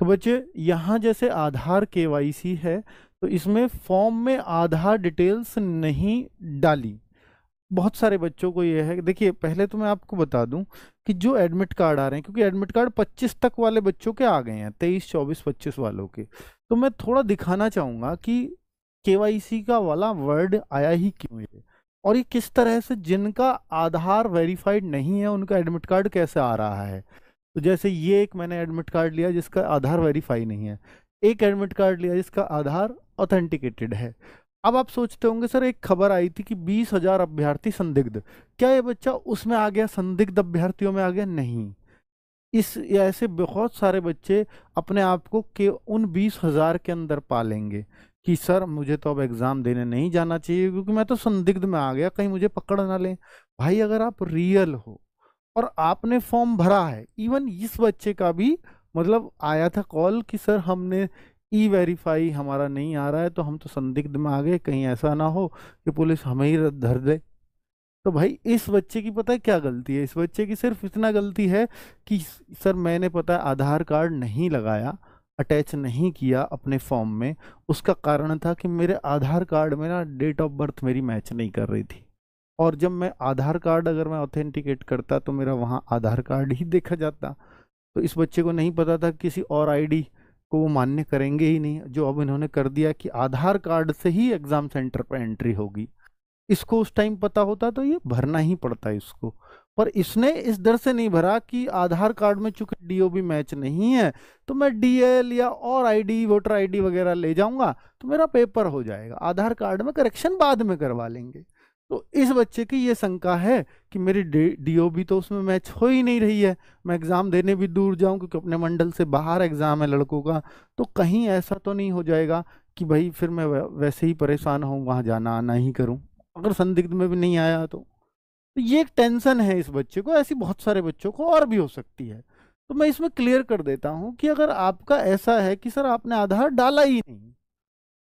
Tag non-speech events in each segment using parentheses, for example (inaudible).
तो बच्चे यहाँ जैसे आधार के है तो इसमें फॉर्म में आधार डिटेल्स नहीं डाली बहुत सारे बच्चों को ये है देखिए पहले तो मैं आपको बता दूं कि जो एडमिट कार्ड आ रहे हैं क्योंकि एडमिट कार्ड 25 तक वाले बच्चों के आ गए हैं 23, 24, 25 वालों के तो मैं थोड़ा दिखाना चाहूँगा कि केवाईसी का वाला वर्ड आया ही क्यों है और ये किस तरह से जिनका आधार वेरीफाइड नहीं है उनका एडमिट कार्ड कैसे आ रहा है तो जैसे ये एक मैंने एडमिट कार्ड लिया जिसका आधार वेरीफाई नहीं है एक एडमिट कार्ड लिया जिसका आधार ऑथेंटिकेटेड है अब आप सोचते होंगे सर एक खबर आई थी कि बीस हजार अभ्यर्थी संदिग्ध क्या ये बच्चा उसमें आ गया संदिग्ध अभ्यर्थियों में आ गया नहीं इस ऐसे बहुत सारे बच्चे अपने आप को के उन बीस हजार के अंदर पालेंगे कि सर मुझे तो अब एग्ज़ाम देने नहीं जाना चाहिए क्योंकि मैं तो संदिग्ध में आ गया कहीं मुझे पकड़ ना लें भाई अगर आप रियल हो और आपने फॉर्म भरा है इवन इस बच्चे का भी मतलब आया था कॉल कि सर हमने ई वेरीफाई हमारा नहीं आ रहा है तो हम तो संदिग्ध में आ गए कहीं ऐसा ना हो कि पुलिस हमें ही धर दे तो भाई इस बच्चे की पता है क्या गलती है इस बच्चे की सिर्फ इतना गलती है कि सर मैंने पता आधार कार्ड नहीं लगाया अटैच नहीं किया अपने फॉर्म में उसका कारण था कि मेरे आधार कार्ड में ना डेट ऑफ बर्थ मेरी मैच नहीं कर रही थी और जब मैं आधार कार्ड अगर मैं ऑथेंटिकेट करता तो मेरा वहाँ आधार कार्ड ही देखा जाता तो इस बच्चे को नहीं पता था किसी और आईडी को वो मान्य करेंगे ही नहीं जो अब इन्होंने कर दिया कि आधार कार्ड से ही एग्ज़ाम सेंटर पर एंट्री होगी इसको उस टाइम पता होता तो ये भरना ही पड़ता है इसको पर इसने इस डर से नहीं भरा कि आधार कार्ड में चूंकि डीओबी मैच नहीं है तो मैं डीएल या और आईडी वोटर आईडी वगैरह ले जाऊंगा तो मेरा पेपर हो जाएगा आधार कार्ड में करेक्शन बाद में करवा लेंगे तो इस बच्चे की ये शंका है कि मेरी डी भी तो उसमें मैच हो ही नहीं रही है मैं एग्ज़ाम देने भी दूर जाऊं क्योंकि अपने मंडल से बाहर एग्ज़ाम है लड़कों का तो कहीं ऐसा तो नहीं हो जाएगा कि भाई फिर मैं वैसे ही परेशान हूँ वहाँ जाना आना ही करूँ अगर संदिग्ध में भी नहीं आया तो तो ये एक टेंशन है इस बच्चे को ऐसी बहुत सारे बच्चों को और भी हो सकती है तो मैं इसमें क्लियर कर देता हूँ कि अगर आपका ऐसा है कि सर आपने आधार डाला ही नहीं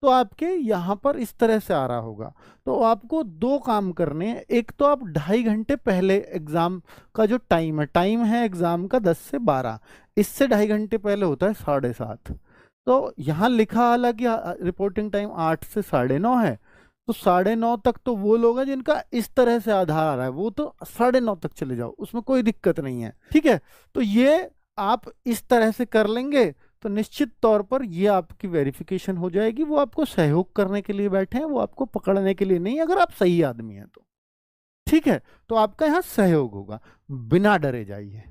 तो आपके यहाँ पर इस तरह से आ रहा होगा तो आपको दो काम करने हैं एक तो आप ढाई घंटे पहले एग्ज़ाम का जो टाइम है टाइम है एग्ज़ाम का दस से बारह इससे ढाई घंटे पहले होता है साढ़े सात तो यहाँ लिखा हालांकि रिपोर्टिंग टाइम आठ से साढ़े नौ है तो साढ़े नौ तक तो वो लोग हैं जिनका इस तरह से आधार आ रहा है वो तो साढ़े नौ तक चले जाओ उसमें कोई दिक्कत नहीं है ठीक है तो ये आप इस तरह से कर लेंगे तो निश्चित तौर पर ये आपकी वेरिफिकेशन हो जाएगी वो आपको सहयोग करने के लिए बैठे हैं वो आपको पकड़ने के लिए नहीं अगर आप सही आदमी हैं तो ठीक है तो आपका यहाँ सहयोग होगा बिना डरे जाइए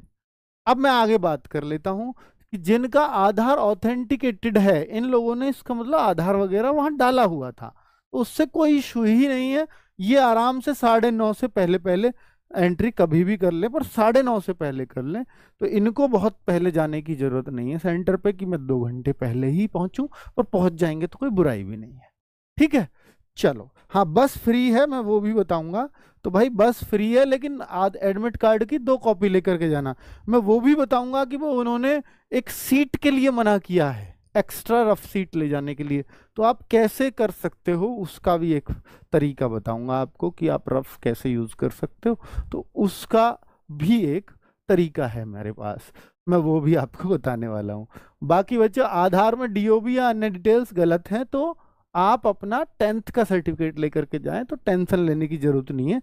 अब मैं आगे बात कर लेता हूँ कि जिनका आधार ऑथेंटिकेटेड है इन लोगों ने इसका मतलब आधार वगैरह वहाँ डाला हुआ था उससे कोई इशू ही नहीं है ये आराम से साढ़े नौ से पहले पहले एंट्री कभी भी कर ले पर साढ़े नौ से पहले कर लें तो इनको बहुत पहले जाने की ज़रूरत नहीं है सेंटर पे कि मैं दो घंटे पहले ही पहुंचूं और पहुंच जाएंगे तो कोई बुराई भी नहीं है ठीक है चलो हाँ बस फ्री है मैं वो भी बताऊंगा तो भाई बस फ्री है लेकिन आज एडमिट कार्ड की दो कॉपी लेकर के जाना मैं वो भी बताऊंगा कि वो उन्होंने एक सीट के लिए मना किया है एक्स्ट्रा रफ सीट ले जाने के लिए तो आप कैसे कर सकते हो उसका भी एक तरीका बताऊंगा आपको कि आप रफ कैसे यूज़ कर सकते हो तो उसका भी एक तरीका है मेरे पास मैं वो भी आपको (laughs) बताने वाला हूँ बाकी बच्चे आधार में डीओबी या अन्य डिटेल्स गलत हैं तो आप अपना टेंथ का सर्टिफिकेट लेकर के जाएं तो टेंशन लेने की जरूरत नहीं है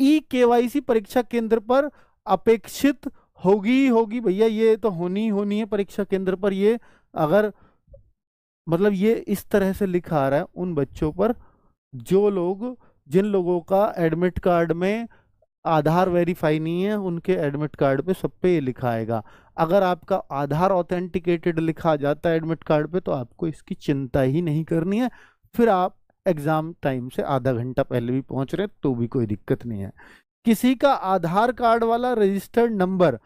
ई e सी परीक्षा केंद्र पर अपेक्षित होगी ही होगी भैया ये तो होनी ही होनी है परीक्षा केंद्र पर ये अगर मतलब ये इस तरह से लिखा रहा है उन बच्चों पर जो लोग जिन लोगों का एडमिट कार्ड में आधार वेरीफाई नहीं है उनके एडमिट कार्ड पे सब पे ये लिखा आएगा अगर आपका आधार ऑथेंटिकेटेड लिखा जाता है एडमिट कार्ड पे तो आपको इसकी चिंता ही नहीं करनी है फिर आप एग्ज़ाम टाइम से आधा घंटा पहले भी पहुंच रहे हैं तो भी कोई दिक्कत नहीं है किसी का आधार कार्ड वाला रजिस्टर्ड नंबर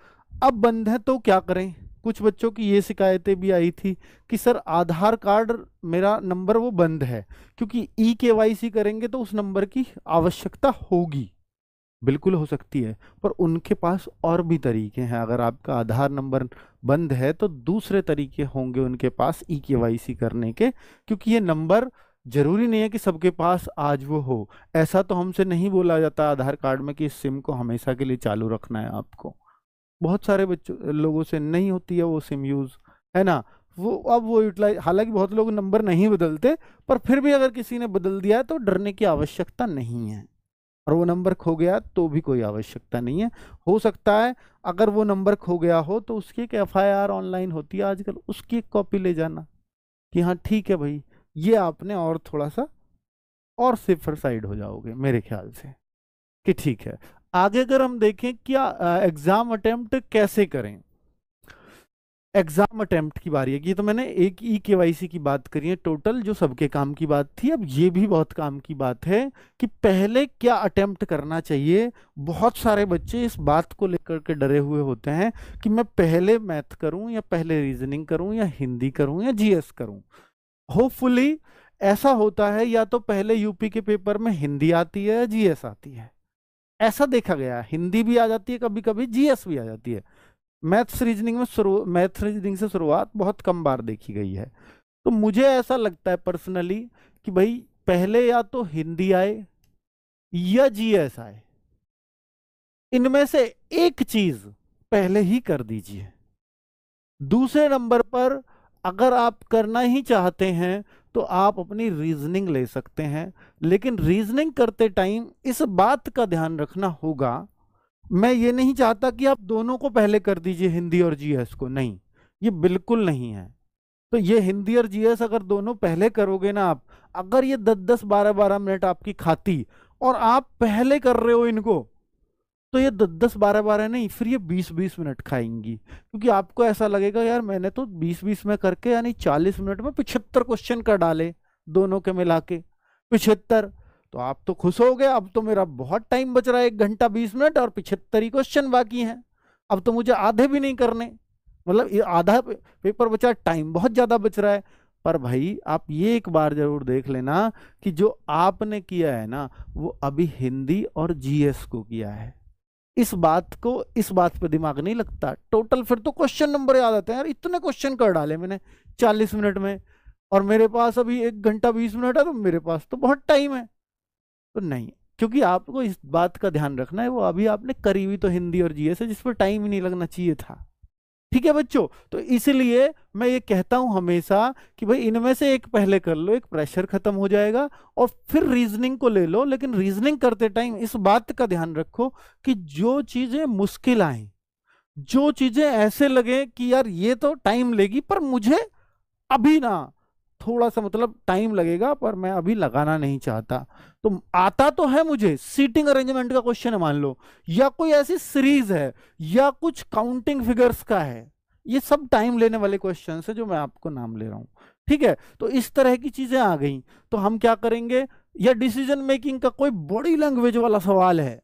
अब बंद है तो क्या करें कुछ बच्चों की ये शिकायतें भी आई थी कि सर आधार कार्ड मेरा नंबर वो बंद है क्योंकि ई के करेंगे तो उस नंबर की आवश्यकता होगी बिल्कुल हो सकती है पर उनके पास और भी तरीके हैं अगर आपका आधार नंबर बंद है तो दूसरे तरीके होंगे उनके पास ई के करने के क्योंकि ये नंबर जरूरी नहीं है कि सबके पास आज वो हो ऐसा तो हमसे नहीं बोला जाता आधार कार्ड में कि इस सिम को हमेशा के लिए चालू रखना है आपको बहुत सारे बच्चों लोगों से नहीं होती है वो सिम यूज़ है ना वो अब वो यूटिलाइज हालांकि बहुत लोग नंबर नहीं बदलते पर फिर भी अगर किसी ने बदल दिया है तो डरने की आवश्यकता नहीं है और वो नंबर खो गया तो भी कोई आवश्यकता नहीं है हो सकता है अगर वो नंबर खो गया हो तो उसकी एक एफ ऑनलाइन होती है आजकल उसकी एक कॉपी ले जाना कि हाँ ठीक है भाई ये आपने और थोड़ा सा और सिफर साइड हो जाओगे मेरे ख्याल से कि ठीक है आगे अगर हम देखें क्या एग्जाम अटेम्प्ट कैसे करें एग्जाम अटेम्प्ट की बारी है ये तो मैंने एक ई के की बात करी है टोटल जो सबके काम की बात थी अब ये भी बहुत काम की बात है कि पहले क्या अटेम्प्ट करना चाहिए बहुत सारे बच्चे इस बात को लेकर के डरे हुए होते हैं कि मैं पहले मैथ करूं या पहले रीजनिंग करूं या हिंदी करूं या जीएस करूं होपफुली ऐसा होता है या तो पहले यूपी के पेपर में हिंदी आती है या जीएस आती है ऐसा देखा गया है हिंदी भी आ जाती है कभी कभी जीएस भी आ जाती है मैथ्स रीजनिंग में शुरू मैथ्स रीजनिंग से शुरुआत बहुत कम बार देखी गई है तो मुझे ऐसा लगता है पर्सनली कि भाई पहले या तो हिंदी आए या जीएस आए इनमें से एक चीज पहले ही कर दीजिए दूसरे नंबर पर अगर आप करना ही चाहते हैं तो आप अपनी रीजनिंग ले सकते हैं लेकिन रीजनिंग करते टाइम इस बात का ध्यान रखना होगा मैं ये नहीं चाहता कि आप दोनों को पहले कर दीजिए हिंदी और जीएस को नहीं ये बिल्कुल नहीं है तो ये हिंदी और जीएस अगर दोनों पहले करोगे ना आप अगर ये दस दस बारह बारह मिनट आपकी खाती और आप पहले कर रहे हो इनको तो ये दस बारह बारह नहीं फिर ये बीस बीस मिनट खाएंगी क्योंकि आपको ऐसा लगेगा यार मैंने तो बीस बीस में करके यानी चालीस मिनट में पिछहत्तर क्वेश्चन कर डाले दोनों के मिला के पिछहत्तर तो आप तो खुश हो गए अब तो मेरा बहुत टाइम बच रहा है एक घंटा बीस मिनट और पिछहत्तर ही क्वेश्चन बाकी हैं अब तो मुझे आधे भी नहीं करने मतलब ये आधा पेपर बचा टाइम बहुत ज़्यादा बच रहा है पर भाई आप ये एक बार जरूर देख लेना कि जो आपने किया है ना वो अभी हिंदी और जीएस को किया है इस बात को इस बात पे दिमाग नहीं लगता टोटल फिर तो क्वेश्चन नंबर याद आते हैं यार इतने क्वेश्चन कर डाले मैंने चालीस मिनट में और मेरे पास अभी एक घंटा बीस मिनट है तो मेरे पास तो बहुत टाइम है तो नहीं क्योंकि आपको इस बात का ध्यान रखना है वो अभी आपने करी हुई तो हिंदी और जी है जिस पर टाइम ही नहीं लगना चाहिए था ठीक है बच्चों तो इसलिए मैं ये कहता हूं हमेशा कि भाई इनमें से एक पहले कर लो एक प्रेशर खत्म हो जाएगा और फिर रीजनिंग को ले लो लेकिन रीजनिंग करते टाइम इस बात का ध्यान रखो कि जो चीजें मुश्किल आए जो चीजें ऐसे लगे कि यार ये तो टाइम लेगी पर मुझे अभी ना थोड़ा सा मतलब टाइम लगेगा पर मैं अभी लगाना नहीं चाहता तो आता तो है मुझे सीटिंग अरेंजमेंट का क्वेश्चन है मान लो या कोई ऐसी सीरीज है या कुछ काउंटिंग फिगर्स का है ये सब टाइम लेने वाले क्वेश्चन है जो मैं आपको नाम ले रहा हूँ ठीक है तो इस तरह की चीजें आ गई तो हम क्या करेंगे या डिसीजन मेकिंग का कोई बॉडी लैंग्वेज वाला सवाल है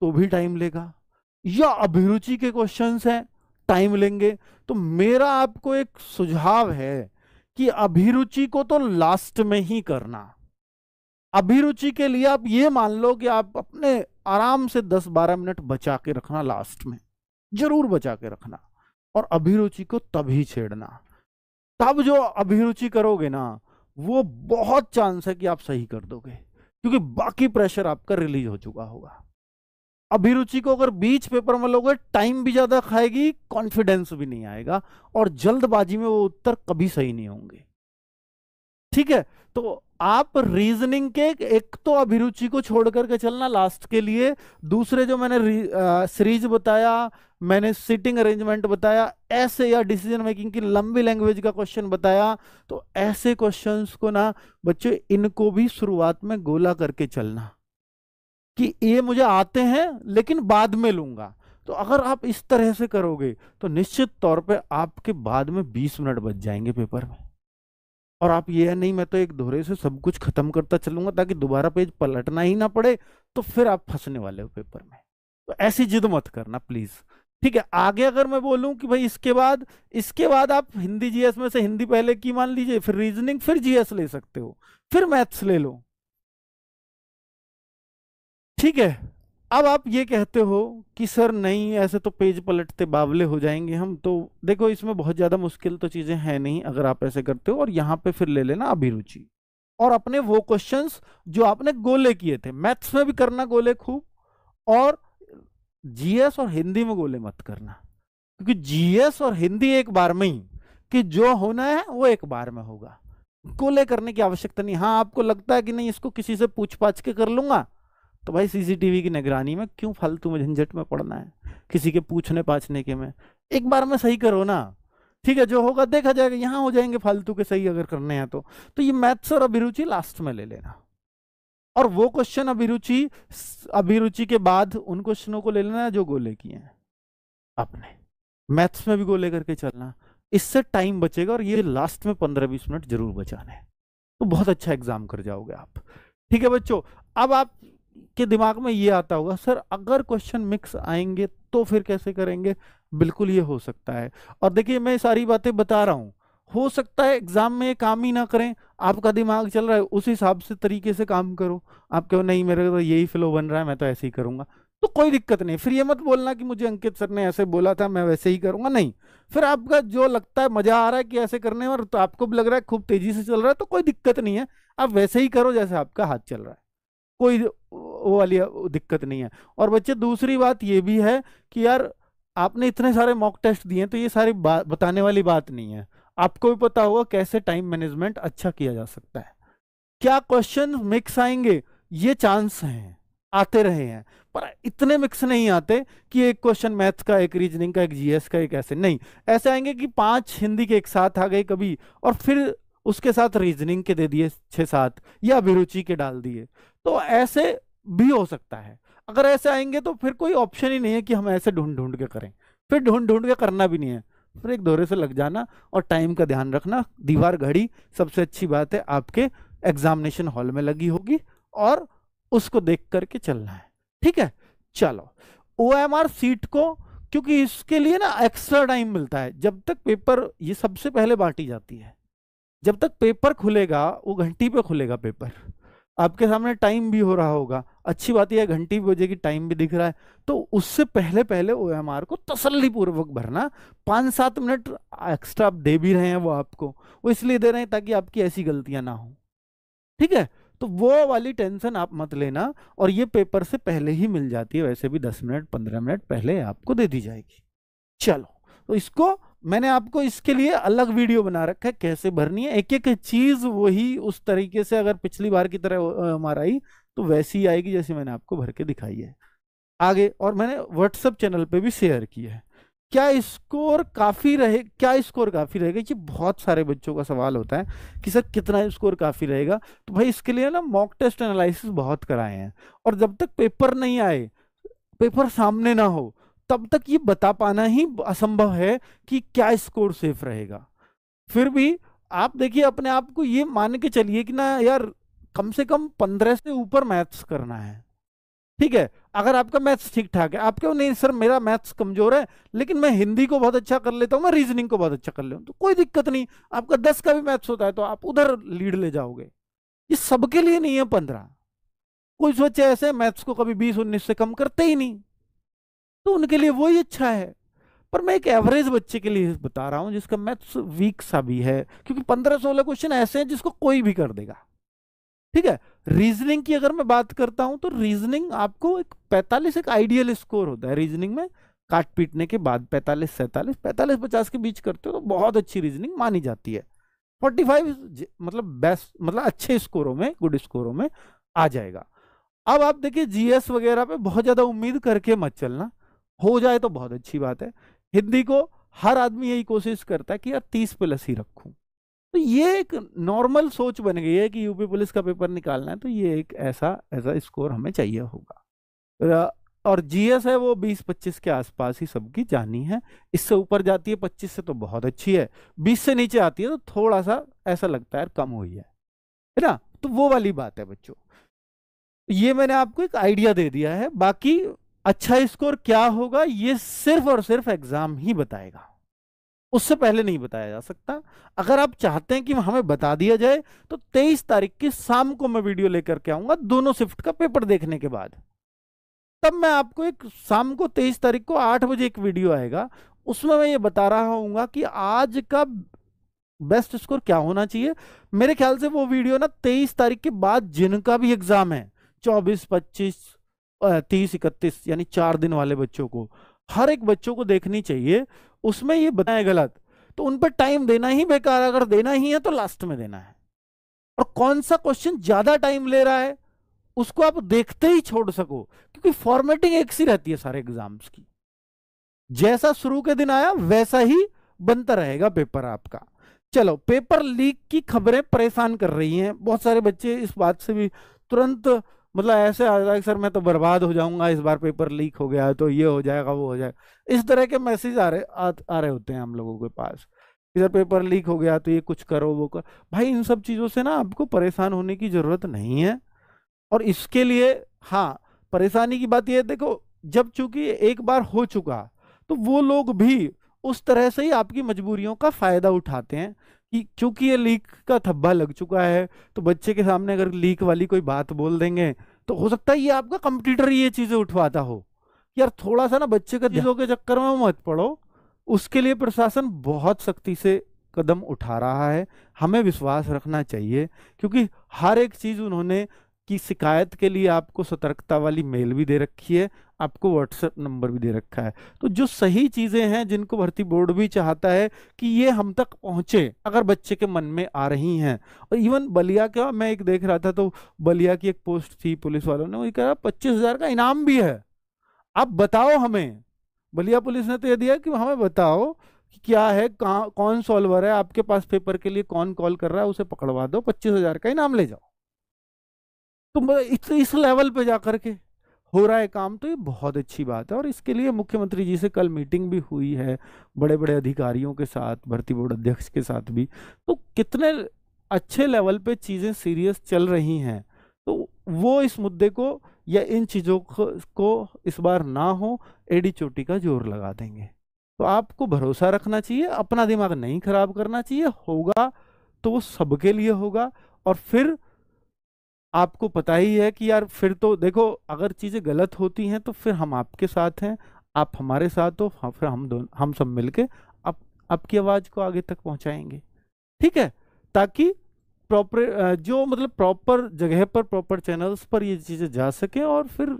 तो भी टाइम लेगा या अभिरुचि के क्वेश्चंस हैं टाइम लेंगे तो मेरा आपको एक सुझाव है कि अभिरुचि को तो लास्ट में ही करना अभिरुचि के लिए आप ये मान लो कि आप अपने आराम से 10-12 मिनट बचा के रखना लास्ट में जरूर बचा के रखना और अभिरुचि को तभी छेड़ना तब जो अभिरुचि करोगे ना वो बहुत चांस है कि आप सही कर दोगे क्योंकि बाकी प्रेशर आपका रिलीज हो चुका होगा अभिरुचि को अगर बीच पेपर में लोगे टाइम भी ज्यादा खाएगी कॉन्फिडेंस भी नहीं आएगा और जल्दबाजी में वो उत्तर कभी सही नहीं होंगे ठीक है तो आप रीजनिंग के एक तो अभिरुचि को छोड़ करके चलना लास्ट के लिए दूसरे जो मैंने सीरीज बताया मैंने सिटिंग अरेंजमेंट बताया ऐसे या डिसीजन मेकिंग की लंबी लैंग्वेज का क्वेश्चन बताया तो ऐसे क्वेश्चंस को ना बच्चे इनको भी शुरुआत में गोला करके चलना कि ये मुझे आते हैं लेकिन बाद में लूंगा तो अगर आप इस तरह से करोगे तो निश्चित तौर पे आपके बाद में 20 मिनट बच जाएंगे पेपर में और आप ये है नहीं मैं तो एक दोहरे से सब कुछ खत्म करता चलूंगा ताकि दोबारा पेज पलटना ही ना पड़े तो फिर आप फंसने वाले हो पेपर में तो ऐसी जिद मत करना प्लीज ठीक है आगे अगर मैं बोलूं कि भाई इसके बाद इसके बाद आप हिंदी जीएस में से हिंदी पहले की मान लीजिए फिर रीजनिंग फिर जीएस ले सकते हो फिर मैथ्स ले लो ठीक है अब आप ये कहते हो कि सर नहीं ऐसे तो पेज पलटते बावले हो जाएंगे हम तो देखो इसमें बहुत ज़्यादा मुश्किल तो चीज़ें हैं नहीं अगर आप ऐसे करते हो और यहाँ पे फिर ले लेना अभिरुचि और अपने वो क्वेश्चंस जो आपने गोले किए थे मैथ्स में भी करना गोले खूब और जीएस और हिंदी में गोले मत करना क्योंकि जीएस और हिंदी एक बार में ही कि जो होना है वो एक बार में होगा गोले करने की आवश्यकता नहीं हाँ आपको लगता है कि नहीं इसको किसी से पूछ पाछ के कर लूंगा तो भाई सीसीटीवी की निगरानी में क्यों फालतू में झंझट में पड़ना है किसी के पूछने पाछने के में एक बार में सही करो ना ठीक है जो होगा देखा जाएगा यहाँ हो जाएंगे फालतू के सही अगर करने हैं तो तो ये मैथ्स और अभिरुचि लास्ट में ले लेना और वो क्वेश्चन अभिरुचि अभिरुचि के बाद उन क्वेश्चनों को ले लेना जो गोले किए हैं अपने मैथ्स में भी गोले करके चलना इससे टाइम बचेगा और ये लास्ट में पंद्रह बीस मिनट जरूर बचाने तो बहुत अच्छा एग्जाम कर जाओगे आप ठीक है बच्चों अब आप के दिमाग में ये आता होगा सर अगर क्वेश्चन मिक्स आएंगे तो फिर कैसे करेंगे बिल्कुल ये हो सकता है और देखिए मैं सारी बातें बता रहा हूँ हो सकता है एग्जाम में ये काम ही ना करें आपका दिमाग चल रहा है उस हिसाब से तरीके से काम करो आप कहो नहीं मेरे तो यही फ्लो बन रहा है मैं तो ऐसे ही करूँगा तो कोई दिक्कत नहीं फिर ये मत बोलना कि मुझे अंकित सर ने ऐसे बोला था मैं वैसे ही करूँगा नहीं फिर आपका जो लगता है मज़ा आ रहा है कि ऐसे करने में तो आपको भी लग रहा है खूब तेज़ी से चल रहा है तो कोई दिक्कत नहीं है आप वैसे ही करो जैसे आपका हाथ चल रहा है कोई वो वाली दिक्कत नहीं है और बच्चे दूसरी बात ये भी है कि यार आपने इतने सारे मॉक टेस्ट दिए तो ये सारी बात बताने वाली बात नहीं है आपको भी पता होगा कैसे टाइम मैनेजमेंट अच्छा किया जा सकता है क्या क्वेश्चन मिक्स आएंगे ये चांस हैं आते रहे हैं पर इतने मिक्स नहीं आते कि एक क्वेश्चन मैथ्स का एक रीजनिंग का एक जीएस का एक ऐसे नहीं ऐसे आएंगे कि पांच हिंदी के एक साथ आ गए कभी और फिर उसके साथ रीजनिंग के दे दिए छः सात या अभिरुचि के डाल दिए तो ऐसे भी हो सकता है अगर ऐसे आएंगे तो फिर कोई ऑप्शन ही नहीं है कि हम ऐसे ढूंढ ढूंढ के करें फिर ढूंढ ढूंढ के करना भी नहीं है फिर एक दौरे से लग जाना और टाइम का ध्यान रखना दीवार घड़ी सबसे अच्छी बात है आपके एग्जामिनेशन हॉल में लगी होगी और उसको देख करके चलना है ठीक है चलो ओ सीट को क्योंकि इसके लिए ना एक्स्ट्रा टाइम मिलता है जब तक पेपर ये सबसे पहले बांटी जाती है जब तक पेपर खुलेगा वो घंटी पे खुलेगा पेपर आपके सामने टाइम भी हो रहा होगा अच्छी बात यह घंटी भी बजेगी टाइम भी दिख रहा है तो उससे पहले पहले ओ एम आर को तसल्लीपूर्वक भरना पाँच सात मिनट एक्स्ट्रा आप दे भी रहे हैं वो आपको वो इसलिए दे रहे हैं ताकि आपकी ऐसी गलतियां ना हो ठीक है तो वो वाली टेंशन आप मत लेना और ये पेपर से पहले ही मिल जाती है वैसे भी दस मिनट पंद्रह मिनट पहले आपको दे दी जाएगी चलो तो इसको मैंने आपको इसके लिए अलग वीडियो बना रखा है कैसे भरनी है एक एक चीज वही उस तरीके से अगर पिछली बार की तरह हमारा आई तो वैसी ही आएगी जैसे मैंने आपको भर के दिखाई है आगे और मैंने व्हाट्सअप चैनल पे भी शेयर किया है क्या स्कोर काफ़ी रहे क्या स्कोर काफ़ी रहेगा ये बहुत सारे बच्चों का सवाल होता है कि सर कितना स्कोर काफ़ी रहेगा तो भाई इसके लिए ना मॉक टेस्ट एनालिसिस बहुत कराए हैं और जब तक पेपर नहीं आए पेपर सामने ना हो तब तक ये बता पाना ही असंभव है कि क्या स्कोर सेफ रहेगा फिर भी आप देखिए अपने आप को ये मान के चलिए कि ना यार कम से कम पंद्रह से ऊपर मैथ्स करना है ठीक है अगर आपका मैथ्स ठीक ठाक है आप क्यों नहीं सर मेरा मैथ्स कमजोर है लेकिन मैं हिंदी को बहुत अच्छा कर लेता हूँ मैं रीजनिंग को बहुत अच्छा कर लेता हूँ तो कोई दिक्कत नहीं आपका दस का भी मैथ्स होता है तो आप उधर लीड ले जाओगे ये सबके लिए नहीं है पंद्रह कोई सोचे ऐसे मैथ्स को कभी बीस उन्नीस से कम करते ही नहीं तो उनके लिए वही अच्छा है पर मैं एक एवरेज बच्चे के लिए बता रहा हूं जिसका मैथ्स वीक सा भी है क्योंकि पंद्रह सोलह क्वेश्चन ऐसे हैं जिसको कोई भी कर देगा ठीक है रीजनिंग की अगर मैं बात करता हूं तो रीजनिंग आपको एक पैंतालीस एक आइडियल स्कोर होता है रीजनिंग में काट पीटने के बाद पैंतालीस सैंतालीस पैंतालीस पचास के बीच करते हो तो बहुत अच्छी रीजनिंग मानी जाती है फोर्टी फाइव मतलब बेस्ट मतलब अच्छे स्कोरों में गुड स्कोरों में आ जाएगा अब आप देखिए जीएस वगैरह पे बहुत ज़्यादा उम्मीद करके मत चलना हो जाए तो बहुत अच्छी बात है हिंदी को हर आदमी यही कोशिश करता है कि यार तीस प्लस ही रखूं तो ये एक नॉर्मल सोच बन गई है कि यूपी पुलिस का पेपर निकालना है तो ये एक ऐसा ऐसा स्कोर हमें चाहिए होगा और जीएस है वो 20-25 के आसपास ही सबकी जानी है इससे ऊपर जाती है 25 से तो बहुत अच्छी है 20 से नीचे आती है तो थोड़ा सा ऐसा लगता है कम हुई है है ना तो वो वाली बात है बच्चों ये मैंने आपको एक आइडिया दे दिया है बाकी अच्छा स्कोर क्या होगा ये सिर्फ और सिर्फ एग्जाम ही बताएगा उससे पहले नहीं बताया जा सकता अगर आप चाहते हैं कि हमें बता दिया जाए तो 23 तारीख की शाम को मैं वीडियो लेकर के आऊंगा दोनों शिफ्ट का पेपर देखने के बाद तब मैं आपको एक शाम को 23 तारीख को 8 बजे एक वीडियो आएगा उसमें मैं ये बता रहा हूंगा कि आज का बेस्ट स्कोर क्या होना चाहिए मेरे ख्याल से वो वीडियो ना तेईस तारीख के बाद जिनका भी एग्जाम है चौबीस पच्चीस तीस इकतीस यानी चार दिन वाले बच्चों को हर एक बच्चों को देखनी चाहिए उसमें ये बताए गलत तो उन पर टाइम देना ही बेकार अगर देना ही है तो लास्ट में देना है और कौन सा क्वेश्चन ज्यादा टाइम ले रहा है उसको आप देखते ही छोड़ सको क्योंकि फॉर्मेटिंग एक सी रहती है सारे एग्जाम्स की जैसा शुरू के दिन आया वैसा ही बनता रहेगा पेपर आपका चलो पेपर लीक की खबरें परेशान कर रही हैं बहुत सारे बच्चे इस बात से भी तुरंत मतलब ऐसे आ है सर मैं तो बर्बाद हो जाऊंगा इस बार पेपर लीक हो गया तो ये हो जाएगा वो हो जाएगा इस तरह के मैसेज आ रहे आ, आ रहे होते हैं हम लोगों के पास इधर पेपर लीक हो गया तो ये कुछ करो वो करो भाई इन सब चीज़ों से ना आपको परेशान होने की ज़रूरत नहीं है और इसके लिए हाँ परेशानी की बात ये देखो जब चूंकि एक बार हो चुका तो वो लोग भी उस तरह से ही आपकी मजबूरियों का फ़ायदा उठाते हैं क्योंकि ये लीक का थब्बा लग चुका है तो बच्चे के सामने अगर लीक वाली कोई बात बोल देंगे तो हो सकता है ये आपका कंप्यूटर ये चीज़ें उठवाता हो यार थोड़ा सा ना बच्चे का दिलों के चक्कर में मत पड़ो उसके लिए प्रशासन बहुत सख्ती से कदम उठा रहा है हमें विश्वास रखना चाहिए क्योंकि हर एक चीज़ उन्होंने की शिकायत के लिए आपको सतर्कता वाली मेल भी दे रखी है आपको व्हाट्सएप नंबर भी दे रखा है तो जो सही चीज़ें हैं जिनको भर्ती बोर्ड भी चाहता है कि ये हम तक पहुँचे अगर बच्चे के मन में आ रही हैं और इवन बलिया का मैं एक देख रहा था तो बलिया की एक पोस्ट थी पुलिस वालों ने वो कह रहा पच्चीस हज़ार का इनाम भी है आप बताओ हमें बलिया पुलिस ने तो ये दिया कि हमें बताओ कि क्या है कहाँ कौन सॉल्वर है आपके पास पेपर के लिए कौन कॉल कर रहा है उसे पकड़वा दो पच्चीस हज़ार का इनाम ले जाओ तो इस, इस लेवल पे जा करके हो रहा है काम तो ये बहुत अच्छी बात है और इसके लिए मुख्यमंत्री जी से कल मीटिंग भी हुई है बड़े बड़े अधिकारियों के साथ भर्ती बोर्ड अध्यक्ष के साथ भी तो कितने अच्छे लेवल पे चीज़ें सीरियस चल रही हैं तो वो इस मुद्दे को या इन चीज़ों को इस बार ना हो एडी चोटी का जोर लगा देंगे तो आपको भरोसा रखना चाहिए अपना दिमाग नहीं खराब करना चाहिए होगा तो वो सबके लिए होगा और फिर आपको पता ही है कि यार फिर तो देखो अगर चीज़ें गलत होती हैं तो फिर हम आपके साथ हैं आप हमारे साथ हो हाँ, फिर हम दोनों हम सब मिलके आप आपकी आवाज़ को आगे तक पहुंचाएंगे ठीक है ताकि प्रॉपर जो मतलब प्रॉपर जगह पर प्रॉपर चैनल्स पर ये चीज़ें जा सकें और फिर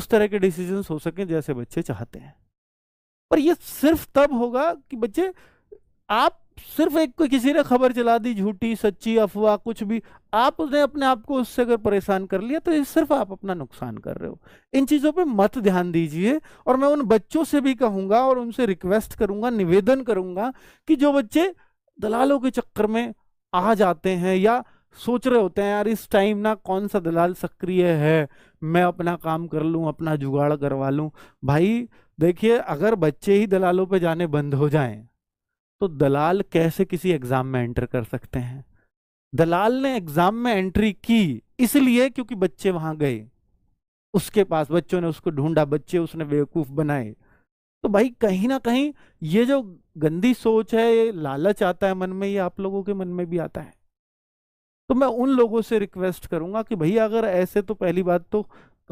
उस तरह के डिसीजंस हो सकें जैसे बच्चे चाहते हैं पर ये सिर्फ तब होगा कि बच्चे आप सिर्फ एक कोई किसी ने खबर चला दी झूठी सच्ची अफवाह कुछ भी आप उसने अपने आप को उससे अगर परेशान कर लिया तो ये सिर्फ आप अपना नुकसान कर रहे हो इन चीज़ों पे मत ध्यान दीजिए और मैं उन बच्चों से भी कहूँगा और उनसे रिक्वेस्ट करूँगा निवेदन करूँगा कि जो बच्चे दलालों के चक्कर में आ जाते हैं या सोच रहे होते हैं यार इस टाइम ना कौन सा दलाल सक्रिय है मैं अपना काम कर लूँ अपना जुगाड़ करवा लूँ भाई देखिए अगर बच्चे ही दलालों पे जाने बंद हो जाएं तो दलाल कैसे किसी एग्जाम में एंटर कर सकते हैं दलाल ने एग्जाम में एंट्री की इसलिए क्योंकि बच्चे वहां गए उसके पास बच्चों ने उसको ढूंढा बच्चे उसने बेवकूफ बनाए तो भाई कहीं ना कहीं ये जो गंदी सोच है ये लालच आता है मन में ये आप लोगों के मन में भी आता है तो मैं उन लोगों से रिक्वेस्ट करूंगा कि भाई अगर ऐसे तो पहली बात तो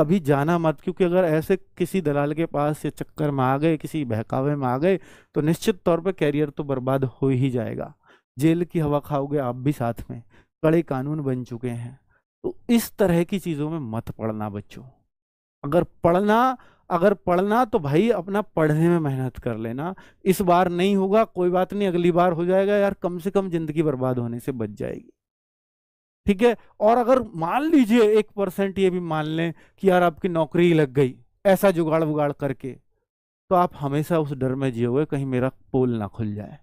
कभी जाना मत क्योंकि अगर ऐसे किसी दलाल के पास या चक्कर में आ गए किसी बहकावे में आ गए तो निश्चित तौर पर कैरियर तो बर्बाद हो ही जाएगा जेल की हवा खाओगे आप भी साथ में कड़े कानून बन चुके हैं तो इस तरह की चीज़ों में मत पढ़ना बच्चों अगर पढ़ना अगर पढ़ना तो भाई अपना पढ़ने में मेहनत कर लेना इस बार नहीं होगा कोई बात नहीं अगली बार हो जाएगा यार कम से कम ज़िंदगी बर्बाद होने से बच जाएगी ठीक है और अगर मान लीजिए एक परसेंट ये भी मान लें कि यार आपकी नौकरी लग गई ऐसा जुगाड़ उगाड़ करके तो आप हमेशा उस डर में जियोगे कहीं मेरा पोल ना खुल जाए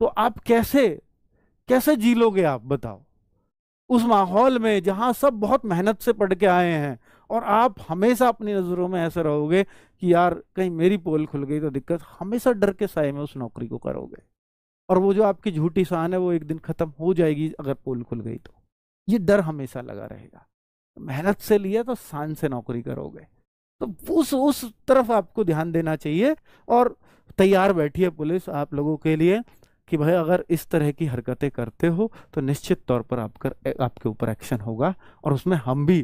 तो आप कैसे कैसे जी लोगे आप बताओ उस माहौल में जहां सब बहुत मेहनत से पढ़ के आए हैं और आप हमेशा अपनी नज़रों में ऐसे रहोगे कि यार कहीं मेरी पोल खुल गई तो दिक्कत हमेशा डर के साय में उस नौकरी को करोगे और वो जो आपकी झूठी शान है वो एक दिन ख़त्म हो जाएगी अगर पोल खुल गई तो ये डर हमेशा लगा रहेगा मेहनत से लिया तो शान से नौकरी करोगे तो उस उस तरफ आपको ध्यान देना चाहिए और तैयार बैठी है पुलिस आप लोगों के लिए कि भाई अगर इस तरह की हरकतें करते हो तो निश्चित तौर पर आपका आपके ऊपर एक्शन होगा और उसमें हम भी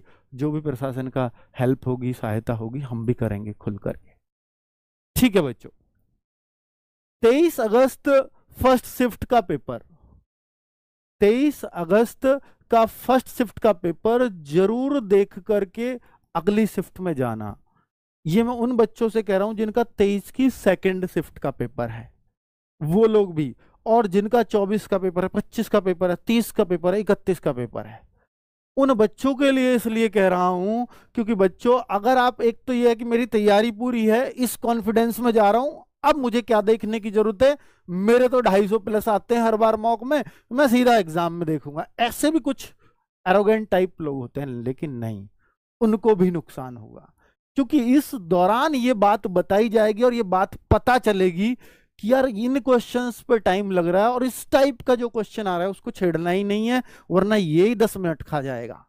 जो भी प्रशासन का हेल्प होगी सहायता होगी हम भी करेंगे खुल करके ठीक है बच्चों तेईस अगस्त फर्स्ट शिफ्ट का पेपर तेईस अगस्त का फर्स्ट शिफ्ट का पेपर जरूर देख करके अगली शिफ्ट में जाना ये मैं उन बच्चों से कह रहा हूं जिनका तेईस की सेकेंड शिफ्ट का पेपर है वो लोग भी और जिनका चौबीस का पेपर है पच्चीस का पेपर है तीस का पेपर है इकतीस का पेपर है उन बच्चों के लिए इसलिए कह रहा हूं क्योंकि बच्चों अगर आप एक तो यह है कि मेरी तैयारी पूरी है इस कॉन्फिडेंस में जा रहा हूं अब मुझे क्या देखने की जरूरत है मेरे तो 250 प्लस आते हैं हर बार मॉक में मैं सीधा एग्जाम में देखूंगा ऐसे भी कुछ एरोगेंट टाइप लोग होते हैं लेकिन नहीं उनको भी नुकसान होगा क्योंकि इस दौरान ये बात बताई जाएगी और ये बात पता चलेगी कि यार इन क्वेश्चंस पे टाइम लग रहा है और इस टाइप का जो क्वेश्चन आ रहा है उसको छेड़ना ही नहीं है वरना ये ही दस मिनट खा जाएगा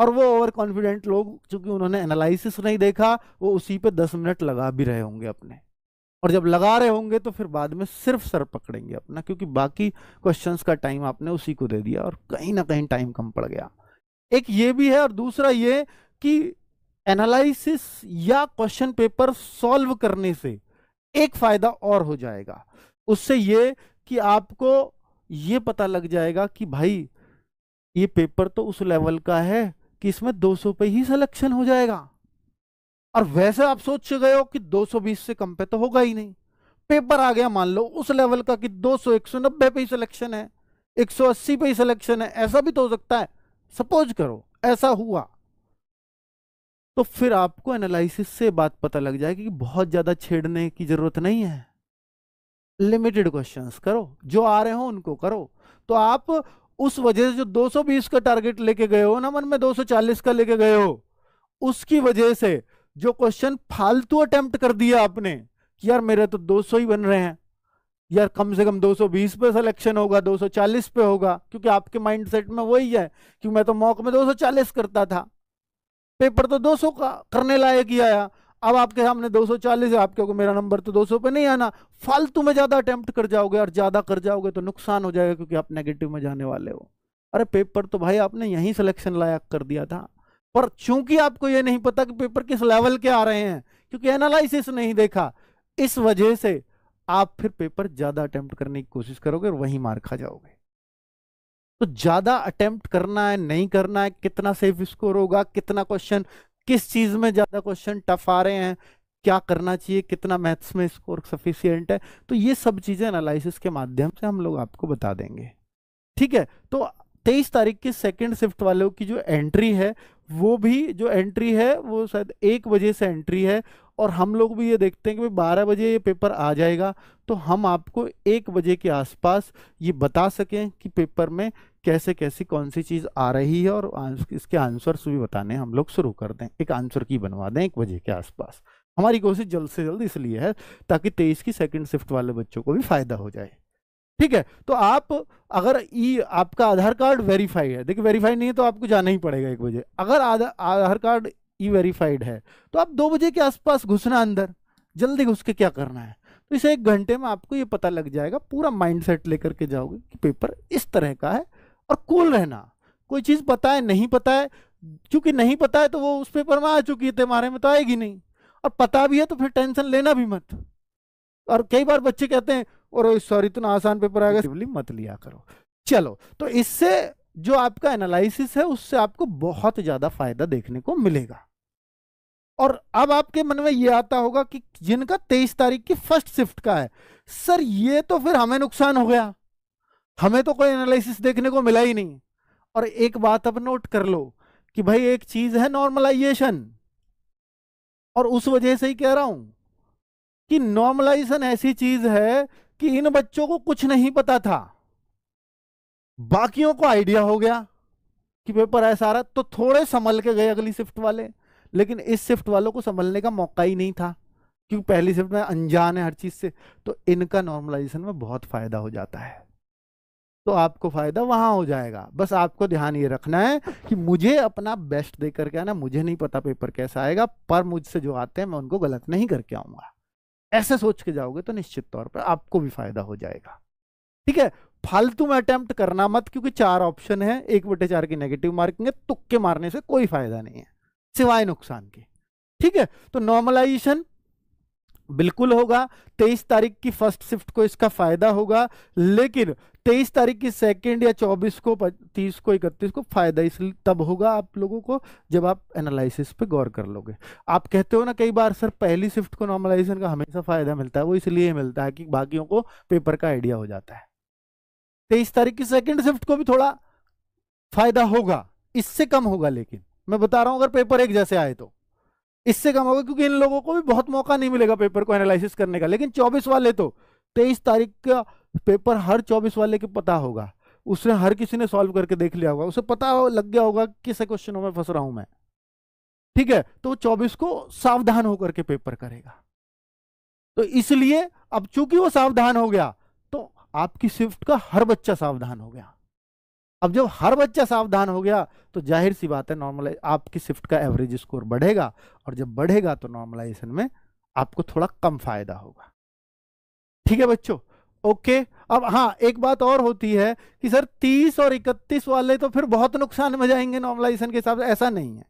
और वो ओवर कॉन्फिडेंट लोग चूंकि उन्होंने एनालिसिस नहीं देखा वो उसी पे दस मिनट लगा भी रहे होंगे अपने और जब लगा रहे होंगे तो फिर बाद में सिर्फ सर पकड़ेंगे अपना क्योंकि बाकी क्वेश्चंस का टाइम आपने उसी को दे दिया और कहीं ना कहीं टाइम कम पड़ गया एक ये भी है और दूसरा ये कि एनालिसिस या क्वेश्चन पेपर सॉल्व करने से एक फायदा और हो जाएगा उससे ये कि आपको ये पता लग जाएगा कि भाई ये पेपर तो उस लेवल का है कि इसमें 200 पे ही सिलेक्शन हो जाएगा और वैसे आप सोच गए हो कि 220 से कम पे तो होगा ही नहीं पेपर आ गया मान लो उस लेवल का कि 200 190 पे ही सिलेक्शन है 180 पे ही सिलेक्शन है ऐसा भी तो हो सकता है सपोज करो ऐसा हुआ तो फिर आपको एनालिसिस से बात पता लग जाएगी कि बहुत ज्यादा छेड़ने की जरूरत नहीं है लिमिटेड क्वेश्चंस करो जो आ रहे हो उनको करो तो आप उस वजह से जो 220 का टारगेट लेके गए हो ना मन में 240 का लेके गए हो उसकी वजह से जो क्वेश्चन फालतू अटेम्प्ट कर दिया आपने कि यार मेरे तो 200 ही बन रहे हैं यार कम से कम 220 पे सिलेक्शन होगा 240 पे होगा क्योंकि आपके माइंडसेट में वही है कि मैं तो मॉक में 240 करता था पेपर तो 200 का करने लायक ही आया अब आपके सामने 240 है आपके को मेरा नंबर तो 200 पे नहीं आना फालतू में ज़्यादा अटेम्प्ट कर जाओगे और ज़्यादा कर जाओगे तो नुकसान हो जाएगा क्योंकि आप नेगेटिव में जाने वाले हो अरे पेपर तो भाई आपने यहीं सिलेक्शन लायक कर दिया था पर चूंकि आपको यह नहीं पता कि पेपर किस लेवल के आ रहे हैं क्योंकि एनालिसिस नहीं देखा इस वजह से आप फिर पेपर ज्यादा अटेम्प्ट करने की कोशिश करोगे और वहीं मार खा जाओगे तो ज्यादा अटेम्प्ट करना है नहीं करना है कितना सेफ स्कोर होगा कितना क्वेश्चन किस चीज में ज्यादा क्वेश्चन टफ आ रहे हैं क्या करना चाहिए कितना मैथ्स में स्कोर सफिशियंट है तो ये सब चीजें एनालिसिस के माध्यम से हम लोग आपको बता देंगे ठीक है तो तेईस तारीख की सेकेंड शिफ्ट वालों की जो एंट्री है वो भी जो एंट्री है वो शायद एक बजे से एंट्री है और हम लोग भी ये देखते हैं कि भाई बारह बजे ये पेपर आ जाएगा तो हम आपको एक बजे के आसपास ये बता सकें कि पेपर में कैसे कैसी कौन सी चीज़ आ रही है और इसके आंसर्स भी बताने हम लोग शुरू कर दें एक आंसर की बनवा दें एक बजे के आसपास हमारी कोशिश जल्द से जल्द इसलिए है ताकि तेईस की सेकेंड शिफ्ट वाले बच्चों को भी फ़ायदा हो जाए ठीक है तो आप अगर ई आपका आधार कार्ड वेरीफाई है देखिए वेरीफाई नहीं है तो आपको जाना ही पड़ेगा एक बजे अगर आधार कार्ड ई वेरीफाइड है तो आप दो बजे के आसपास घुसना अंदर जल्दी घुस के क्या करना है तो इसे एक घंटे में आपको ये पता लग जाएगा पूरा माइंडसेट लेकर के जाओगे कि पेपर इस तरह का है और कूल रहना कोई चीज़ पता है नहीं पता है क्योंकि नहीं पता है तो वो उस पेपर में आ चुकी है तुम्हारे में तो आएगी नहीं और पता भी है तो फिर टेंशन लेना भी मत और कई बार बच्चे कहते हैं और सॉरी तुम आसान पेपर आएगा मत लिया करो चलो तो इससे जो आपका एनालिसिस है उससे आपको बहुत ज्यादा फायदा देखने को मिलेगा और अब आपके मन में यह आता होगा कि जिनका तेईस तारीख की फर्स्ट शिफ्ट का है सर ये तो फिर हमें नुकसान हो गया हमें तो कोई एनालिसिस देखने को मिला ही नहीं और एक बात अब नोट कर लो कि भाई एक चीज है नॉर्मलाइजेशन और उस वजह से ही कह रहा हूं कि नॉर्मलाइजेशन ऐसी चीज है कि इन बच्चों को कुछ नहीं पता था बाकियों को आइडिया हो गया कि पेपर ऐसा आ रहा तो थोड़े संभल के गए अगली शिफ्ट वाले लेकिन इस शिफ्ट वालों को संभलने का मौका ही नहीं था क्योंकि पहली शिफ्ट में अनजान है हर चीज़ से तो इनका नॉर्मलाइजेशन में बहुत फ़ायदा हो जाता है तो आपको फ़ायदा वहां हो जाएगा बस आपको ध्यान ये रखना है कि मुझे अपना बेस्ट देकर के आना मुझे नहीं पता पेपर कैसा आएगा पर मुझसे जो आते हैं मैं उनको गलत नहीं करके आऊंगा ऐसे सोच के जाओगे तो निश्चित तौर पर आपको भी फायदा हो जाएगा ठीक है फालतू में अटेम्प्ट करना मत क्योंकि चार ऑप्शन है एक बटे चार की नेगेटिव मार्किंग है तुक्के मारने से कोई फायदा नहीं है सिवाय नुकसान के ठीक है तो नॉर्मलाइजेशन बिल्कुल होगा तेईस तारीख की फर्स्ट शिफ्ट को इसका फायदा होगा लेकिन तेईस तारीख की सेकेंड या चौबीस को तीस को इकतीस को फायदा इसलिए तब होगा आप लोगों को जब आप एनालिसिस पे गौर कर लोगे आप कहते हो ना कई बार सर पहली शिफ्ट को नॉर्मलाइजेशन का हमेशा फायदा मिलता है वो इसलिए मिलता है कि बाकियों को पेपर का आइडिया हो जाता है तेईस तारीख की सेकेंड शिफ्ट को भी थोड़ा फायदा होगा इससे कम होगा लेकिन मैं बता रहा हूं अगर पेपर एक जैसे आए तो इससे कम होगा क्योंकि इन लोगों को भी बहुत मौका नहीं मिलेगा पेपर को एनालिसिस करने का लेकिन चौबीस वाले तो तेईस तारीख का पेपर हर चौबीस वाले के पता होगा उसने हर किसी ने सॉल्व करके देख लिया होगा उसे पता हो लग गया होगा किस क्वेश्चनों में फंस रहा हूं मैं ठीक है तो चौबीस को सावधान होकर के पेपर करेगा तो इसलिए अब चूंकि वो सावधान हो गया तो आपकी शिफ्ट का हर बच्चा सावधान हो गया अब जब हर बच्चा सावधान हो गया तो जाहिर सी बात है नॉर्मलाइज आपकी शिफ्ट का एवरेज स्कोर बढ़ेगा और जब बढ़ेगा तो नॉर्मलाइजेशन में आपको थोड़ा कम फायदा होगा ठीक है बच्चों ओके अब हाँ एक बात और होती है कि सर तीस और इकतीस वाले तो फिर बहुत नुकसान में जाएंगे नॉर्मलाइजेशन के हिसाब से ऐसा नहीं है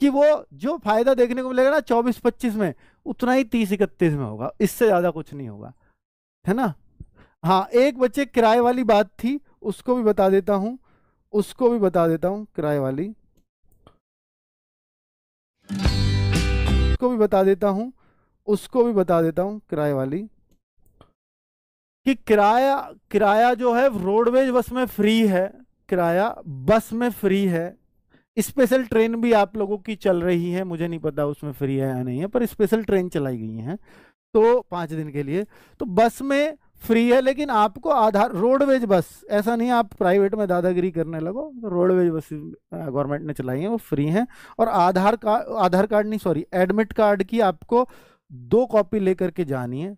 कि वो जो फायदा देखने को मिलेगा ना चौबीस पच्चीस में उतना ही तीस इकतीस में होगा इससे ज्यादा कुछ नहीं होगा है ना हाँ एक बच्चे किराए वाली बात थी उसको भी बता देता हूं उसको भी बता देता हूं किराए वाली उसको भी बता देता हूं उसको भी बता देता हूं किराए वाली कि किराया किराया जो है रोडवेज बस में फ्री है किराया बस में फ्री है स्पेशल ट्रेन भी आप लोगों की चल रही है मुझे नहीं पता उसमें फ्री है या नहीं है पर स्पेशल ट्रेन चलाई गई है तो पाँच दिन के लिए तो बस में फ्री है लेकिन आपको आधार रोडवेज बस ऐसा नहीं आप प्राइवेट में दादागिरी करने लगो रोडवेज बस गवर्नमेंट ने चलाई है वो फ्री हैं और आधार कार्ड आधार कार्ड नहीं सॉरी एडमिट कार्ड की आपको दो कॉपी लेकर के जानी है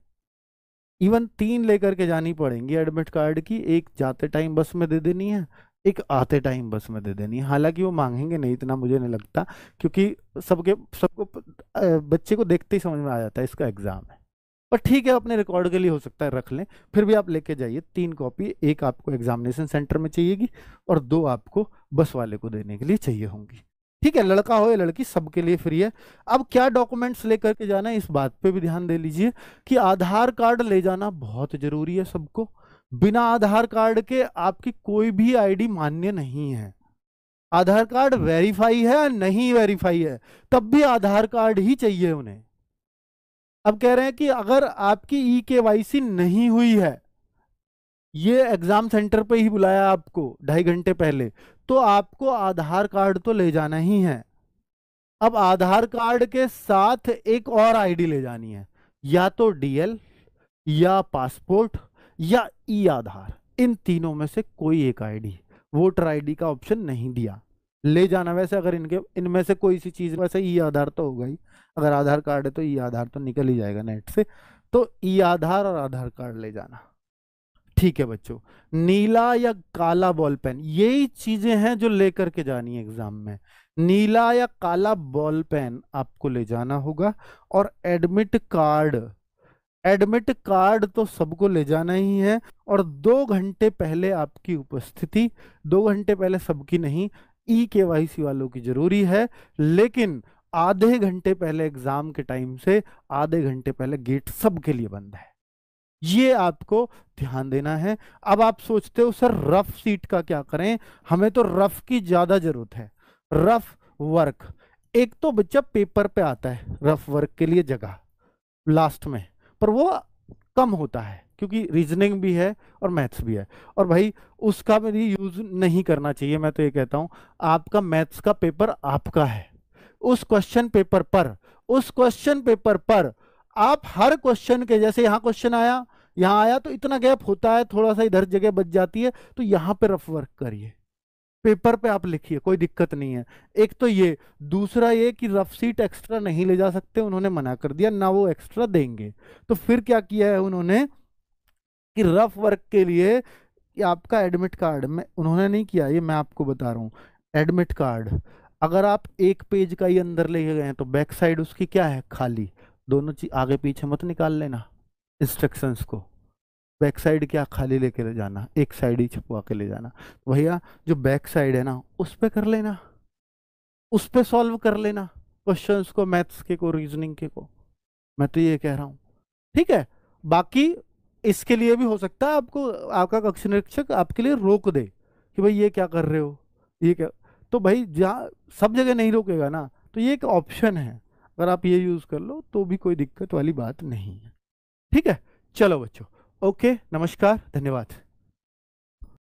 इवन तीन लेकर के जानी पड़ेंगी एडमिट कार्ड की एक जाते टाइम बस में दे देनी है एक आते टाइम बस में दे देनी है हालांकि वो मांगेंगे नहीं इतना मुझे नहीं लगता क्योंकि सबके सबको बच्चे को देखते ही समझ में आ जाता है इसका एग्ज़ाम है पर ठीक है अपने रिकॉर्ड के लिए हो सकता है रख लें फिर भी आप लेके जाइए तीन कॉपी एक आपको एग्जामिनेशन सेंटर में चाहिएगी और दो आपको बस वाले को देने के लिए चाहिए होंगी ठीक है लड़का हो या लड़की सबके लिए फ्री है अब क्या डॉक्यूमेंट्स लेकर के जाना है इस बात पे भी ध्यान दे लीजिए कि आधार कार्ड ले जाना बहुत जरूरी है सबको बिना आधार कार्ड के आपकी कोई भी आईडी मान्य नहीं है आधार कार्ड वेरीफाई हम्म। है या नहीं वेरीफाई है तब भी आधार कार्ड ही चाहिए उन्हें अब कह रहे हैं कि अगर आपकी ई के वाई सी नहीं हुई है ये एग्ज़ाम सेंटर पे ही बुलाया आपको ढाई घंटे पहले तो आपको आधार कार्ड तो ले जाना ही है अब आधार कार्ड के साथ एक और आईडी ले जानी है या तो डीएल या पासपोर्ट या ई आधार इन तीनों में से कोई एक आईडी वोटर आईडी का ऑप्शन नहीं दिया ले जाना वैसे अगर इनके इनमें से कोई सी चीज़ वैसे ई आधार तो होगा ही अगर आधार कार्ड है तो ई आधार तो निकल ही जाएगा नेट से तो ई आधार और आधार कार्ड ले जाना ठीक है बच्चों नीला या काला बॉल पेन यही चीजें हैं जो लेकर के जानी है एग्जाम में नीला या काला बॉल पेन आपको ले जाना होगा और एडमिट कार्ड एडमिट कार्ड तो सबको ले जाना ही है और दो घंटे पहले आपकी उपस्थिति दो घंटे पहले सबकी नहीं ई के वाई सी वालों की जरूरी है लेकिन आधे घंटे पहले एग्जाम के टाइम से आधे घंटे पहले गेट सबके लिए बंद है ये आपको ध्यान देना है अब आप सोचते हो सर रफ सीट का क्या करें हमें तो रफ की ज्यादा जरूरत है रफ वर्क एक तो बच्चा पेपर पे आता है रफ वर्क के लिए जगह लास्ट में पर वो कम होता है क्योंकि रीजनिंग भी है और मैथ्स भी है और भाई उसका मेरी यूज नहीं करना चाहिए मैं तो ये कहता हूँ आपका मैथ्स का पेपर आपका है उस क्वेश्चन पेपर पर उस क्वेश्चन पेपर पर आप हर क्वेश्चन के जैसे यहाँ क्वेश्चन आया यहाँ आया तो इतना गैप होता है थोड़ा सा इधर जगह बच जाती है तो यहाँ पे रफ वर्क करिए पेपर पे आप लिखिए कोई दिक्कत नहीं है एक तो ये दूसरा ये कि रफ सीट एक्स्ट्रा नहीं ले जा सकते उन्होंने मना कर दिया ना वो एक्स्ट्रा देंगे तो फिर क्या किया है उन्होंने कि रफ वर्क के लिए आपका एडमिट कार्ड में उन्होंने नहीं किया ये मैं आपको बता रहा हूँ एडमिट कार्ड अगर आप एक पेज का ही अंदर ले गए हैं तो बैक साइड उसकी क्या है खाली दोनों चीज आगे पीछे मत निकाल लेना इंस्ट्रक्शंस को बैक साइड क्या खाली लेके ले जाना एक साइड ही छपवा के ले जाना तो भैया जो बैक साइड है ना उस पर कर लेना उस पर सॉल्व कर लेना क्वेश्चंस को मैथ्स के को रीजनिंग के को मैं तो ये कह रहा हूँ ठीक है बाकी इसके लिए भी हो सकता है आपको आपका कक्ष निरीक्षक आपके लिए रोक दे कि भाई ये क्या कर रहे हो ये क्या तो भाई जहाँ सब जगह नहीं रोकेगा ना तो ये एक ऑप्शन है अगर आप ये यूज़ कर लो तो भी कोई दिक्कत वाली बात नहीं है ठीक है चलो बच्चों ओके नमस्कार धन्यवाद